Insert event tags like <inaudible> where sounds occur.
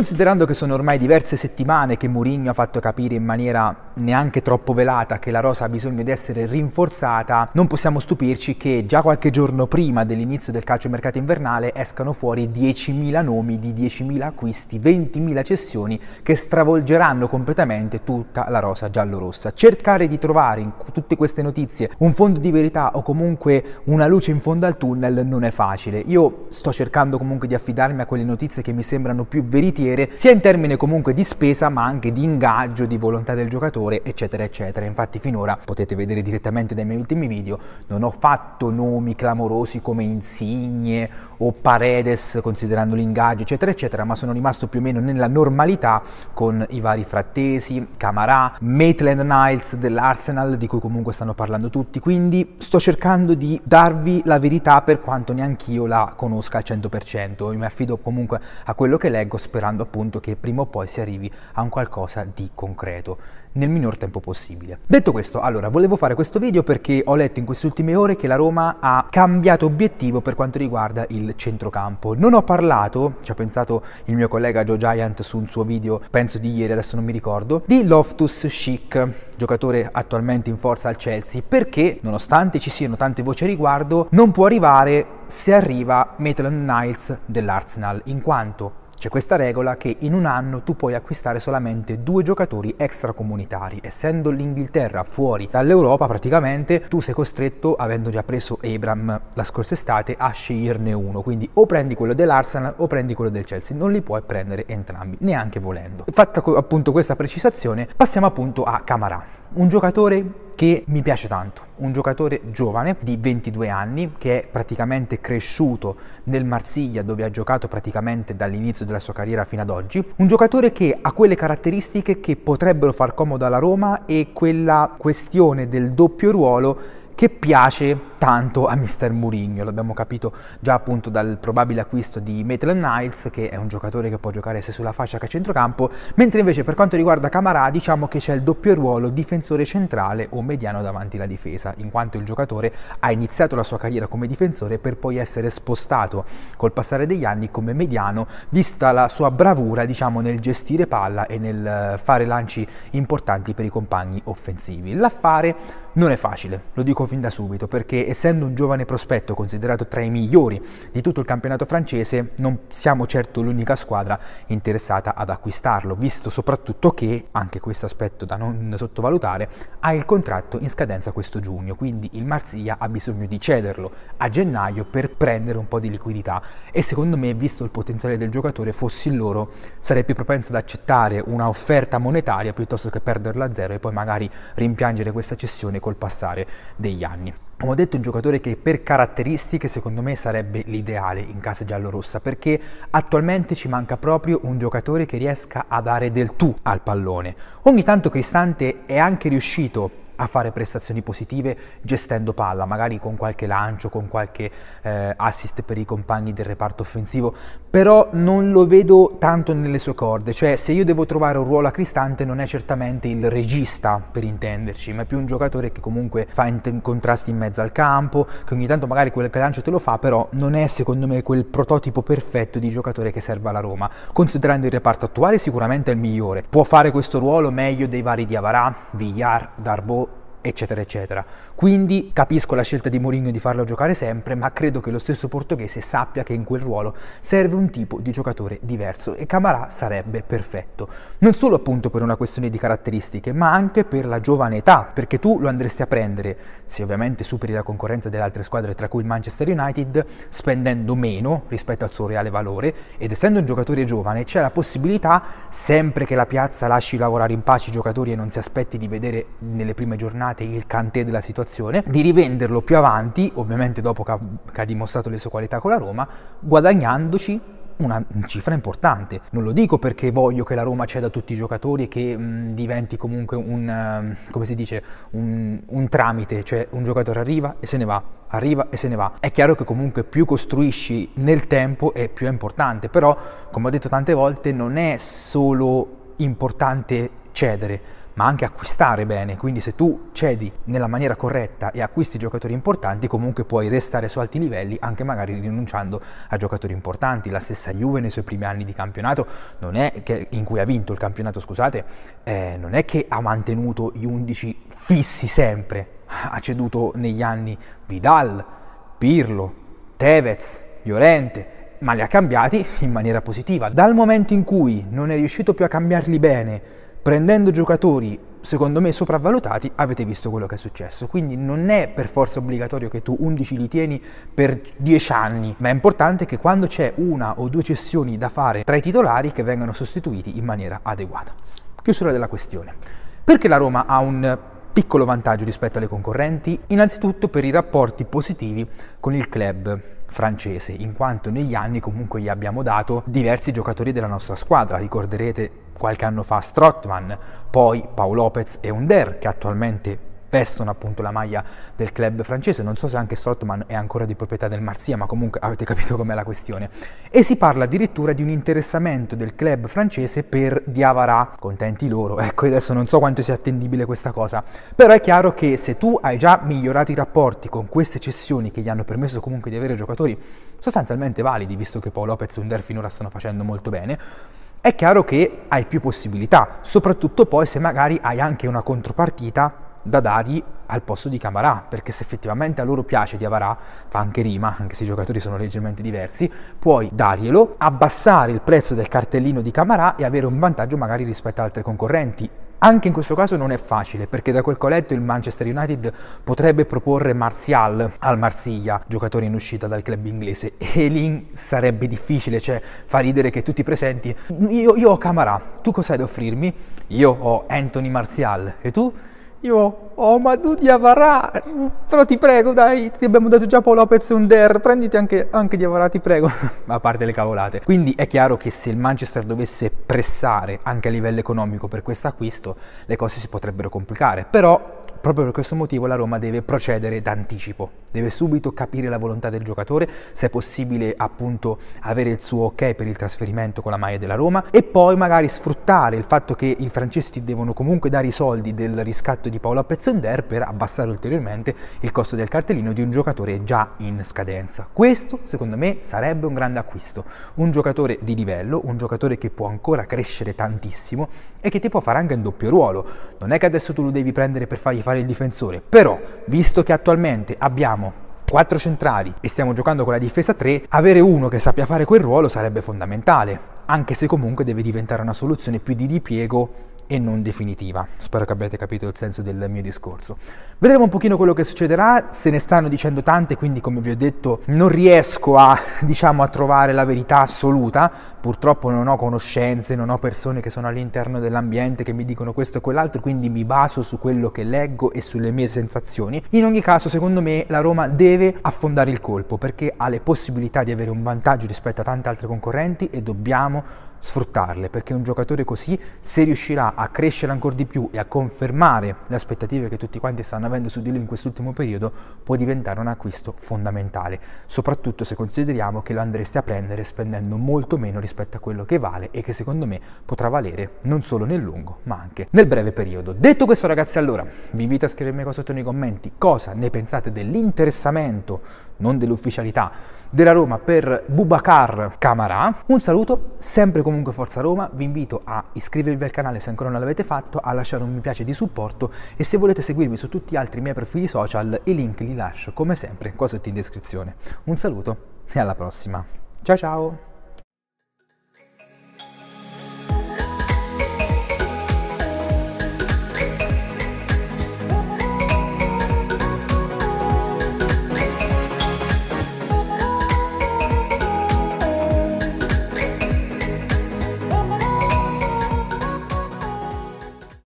Considerando che sono ormai diverse settimane che Mourinho ha fatto capire in maniera neanche troppo velata che la rosa ha bisogno di essere rinforzata, non possiamo stupirci che già qualche giorno prima dell'inizio del calcio mercato invernale escano fuori 10.000 nomi di 10.000 acquisti, 20.000 cessioni che stravolgeranno completamente tutta la rosa giallorossa. Cercare di trovare in tutte queste notizie un fondo di verità o comunque una luce in fondo al tunnel non è facile. Io sto cercando comunque di affidarmi a quelle notizie che mi sembrano più veritiere vedere, sia in termini comunque di spesa ma anche di ingaggio, di volontà del giocatore, eccetera, eccetera. Infatti finora potete vedere direttamente dai miei ultimi video, non ho fatto nomi clamorosi come Insigne o Paredes considerando l'ingaggio, eccetera, eccetera, ma sono rimasto più o meno nella normalità con i vari Frattesi, Camarà, Maitland Niles dell'Arsenal di cui comunque stanno parlando tutti, quindi sto cercando di darvi la verità per quanto neanch'io la conosca al 100%, mi affido comunque a quello che leggo sperando sperando appunto che prima o poi si arrivi a un qualcosa di concreto nel minor tempo possibile. Detto questo, allora, volevo fare questo video perché ho letto in queste ultime ore che la Roma ha cambiato obiettivo per quanto riguarda il centrocampo. Non ho parlato, ci ha pensato il mio collega Joe Giant su un suo video, penso di ieri, adesso non mi ricordo, di Loftus Chic, giocatore attualmente in forza al Chelsea, perché nonostante ci siano tante voci a riguardo, non può arrivare se arriva Maitland Niles dell'Arsenal, in quanto c'è questa regola che in un anno tu puoi acquistare solamente due giocatori extracomunitari. Essendo l'Inghilterra fuori dall'Europa praticamente tu sei costretto, avendo già preso Abram la scorsa estate, a sceglierne uno. Quindi o prendi quello dell'Arsenal o prendi quello del Chelsea. Non li puoi prendere entrambi, neanche volendo. Fatta appunto questa precisazione, passiamo appunto a Camarà. Un giocatore che mi piace tanto. Un giocatore giovane di 22 anni che è praticamente cresciuto nel Marsiglia dove ha giocato praticamente dall'inizio della sua carriera fino ad oggi. Un giocatore che ha quelle caratteristiche che potrebbero far comodo alla Roma e quella questione del doppio ruolo che piace tanto a Mister Mourinho, l'abbiamo capito già appunto dal probabile acquisto di Maitland Niles, che è un giocatore che può giocare sia sulla fascia che a centrocampo, mentre invece per quanto riguarda Camarà diciamo che c'è il doppio ruolo difensore centrale o mediano davanti la difesa, in quanto il giocatore ha iniziato la sua carriera come difensore per poi essere spostato col passare degli anni come mediano, vista la sua bravura diciamo nel gestire palla e nel eh, fare lanci importanti per i compagni offensivi. L'affare non è facile, lo dico fin da subito, perché essendo un giovane prospetto considerato tra i migliori di tutto il campionato francese, non siamo certo l'unica squadra interessata ad acquistarlo, visto soprattutto che, anche questo aspetto da non sottovalutare, ha il contratto in scadenza questo giugno, quindi il Marsiglia ha bisogno di cederlo a gennaio per prendere un po' di liquidità e secondo me, visto il potenziale del giocatore, fossi loro sarei più propenso ad accettare una offerta monetaria piuttosto che perderla a zero e poi magari rimpiangere questa cessione col passare degli anni. Come ho detto, un giocatore che per caratteristiche secondo me sarebbe l'ideale in casa giallorossa perché attualmente ci manca proprio un giocatore che riesca a dare del tu al pallone. Ogni tanto Cristante è anche riuscito a fare prestazioni positive gestendo palla, magari con qualche lancio, con qualche eh, assist per i compagni del reparto offensivo, però non lo vedo tanto nelle sue corde, cioè se io devo trovare un ruolo a Cristante non è certamente il regista per intenderci, ma è più un giocatore che comunque fa in contrasti in mezzo al campo, che ogni tanto magari quel lancio te lo fa, però non è secondo me quel prototipo perfetto di giocatore che serve alla Roma. Considerando il reparto attuale sicuramente è il migliore, può fare questo ruolo meglio dei vari Diavarà, Villar, Darbo eccetera eccetera. Quindi capisco la scelta di Mourinho di farlo giocare sempre, ma credo che lo stesso portoghese sappia che in quel ruolo serve un tipo di giocatore diverso e Camarà sarebbe perfetto. Non solo appunto per una questione di caratteristiche, ma anche per la giovane età, perché tu lo andresti a prendere, se ovviamente superi la concorrenza delle altre squadre tra cui il Manchester United, spendendo meno rispetto al suo reale valore ed essendo un giocatore giovane c'è la possibilità, sempre che la piazza lasci lavorare in pace i giocatori e non si aspetti di vedere nelle prime giornate chiamate il cantè della situazione, di rivenderlo più avanti, ovviamente dopo che ha, che ha dimostrato le sue qualità con la Roma, guadagnandoci una cifra importante. Non lo dico perché voglio che la Roma ceda tutti i giocatori e che mh, mm, diventi comunque un, uh, come si dice, un, un, tramite, cioè un giocatore arriva e se ne va, arriva e se ne va. È chiaro che comunque più costruisci nel tempo e più è importante, però come ho detto tante volte non è solo importante cedere, ma anche acquistare bene, quindi se tu cedi nella maniera corretta e acquisti giocatori importanti comunque puoi restare su alti livelli anche magari rinunciando a giocatori importanti, la stessa Juve nei suoi primi anni di campionato che, in cui ha vinto il campionato scusate, eh, non è che ha mantenuto gli 11 fissi sempre, ha ceduto negli anni Vidal, Pirlo, Tevez, Llorente, ma li ha cambiati in maniera positiva. Dal momento in cui non è riuscito più a cambiarli bene, prendendo giocatori secondo me sopravvalutati avete visto quello che è successo quindi non è per forza obbligatorio che tu 11 li tieni per 10 anni ma è importante che quando c'è una o due cessioni da fare tra i titolari che vengano sostituiti in maniera adeguata chiusura della questione perché la Roma ha un piccolo vantaggio rispetto alle concorrenti innanzitutto per i rapporti positivi con il club francese in quanto negli anni comunque gli abbiamo dato diversi giocatori della nostra squadra ricorderete qualche anno fa Strottman, poi Paolo Lopez e Under che attualmente vestono appunto la maglia del club francese, non so se anche Strottman è ancora di proprietà del Marsia, ma comunque avete capito com'è la questione. E si parla addirittura di un interessamento del club francese per Diavara, contenti loro, <laughs> ecco adesso non so quanto sia attendibile questa cosa, però è chiaro che se tu hai già migliorato i rapporti con queste cessioni che gli hanno permesso comunque di avere giocatori sostanzialmente validi, visto che Paolo Lopez e Under finora stanno facendo molto bene, è chiaro che hai più possibilità, soprattutto poi se magari hai anche una contropartita da dargli al posto di Camarà, perché se effettivamente a loro piace di Avarà, fa anche rima, anche se i giocatori sono leggermente diversi, puoi darglielo, abbassare il prezzo del cartellino di Camarà e avere un vantaggio magari rispetto ad altre concorrenti anche in questo caso non è facile perché da quel che ho letto il Manchester United potrebbe proporre Martial al Marsiglia, giocatore in uscita dal club inglese e lì sarebbe difficile, cioè fa ridere che tutti i presenti. Io, io ho Camarà, tu cos'hai da offrirmi? Io ho Anthony Martial e tu? Io, oh Madou Diavara, però ti prego dai, ti abbiamo dato già Paolo Lopez un der, prenditi anche, anche Diavara, ti prego. <laughs> a parte le cavolate. Quindi è chiaro che se il Manchester dovesse pressare anche a livello economico per questo acquisto, le cose si potrebbero complicare. Però Proprio per questo motivo la Roma deve procedere d'anticipo, deve subito capire la volontà del giocatore, se è possibile appunto avere il suo ok per il trasferimento con la maglia della Roma e poi magari sfruttare il fatto che i francesi ti devono comunque dare i soldi del riscatto di Paolo Pezzonder per abbassare ulteriormente il costo del cartellino di un giocatore già in scadenza. Questo, secondo me, sarebbe un grande acquisto. Un giocatore di livello, un giocatore che può ancora crescere tantissimo e che ti può fare anche in doppio ruolo. Non è che adesso tu lo devi prendere per fargli fare il difensore, però, visto che attualmente abbiamo 4 centrali e stiamo giocando con la difesa 3, avere uno che sappia fare quel ruolo sarebbe fondamentale, anche se comunque deve diventare una soluzione più di ripiego e non definitiva. Spero che abbiate capito il senso del mio discorso. Vedremo un pochino quello che succederà, se ne stanno dicendo tante, quindi come vi ho detto non riesco a, <laughs> diciamo, a trovare la verità assoluta, purtroppo non ho conoscenze, non ho persone che sono all'interno dell'ambiente che mi dicono questo e quell'altro, quindi mi baso su quello che leggo e sulle mie sensazioni. In ogni caso, secondo me, la Roma deve affondare il colpo perché ha le possibilità di avere un vantaggio rispetto a tante altre concorrenti e dobbiamo sfruttarle, perché un giocatore così, se riuscirà a crescere ancora di più e a confermare le aspettative che tutti quanti stanno avendo su di lui in quest'ultimo periodo, può diventare un acquisto fondamentale, soprattutto se consideriamo che lo andreste a prendere spendendo molto meno rispetto a quello che vale e che secondo me potrà valere non solo nel lungo, ma anche nel breve periodo. Detto questo ragazzi, allora, vi invito a scrivermi qua sotto nei commenti cosa ne pensate dell'interessamento, non dell'ufficialità, della Roma per Bubacar Camarà. Un saluto, sempre con comunque Forza Roma, vi invito a iscrivervi al canale se ancora non l'avete fatto, a lasciare un mi piace di supporto e se volete seguirmi su tutti gli altri miei profili social i link li lascio come sempre qua sotto in descrizione. Un saluto e alla prossima. Ciao ciao!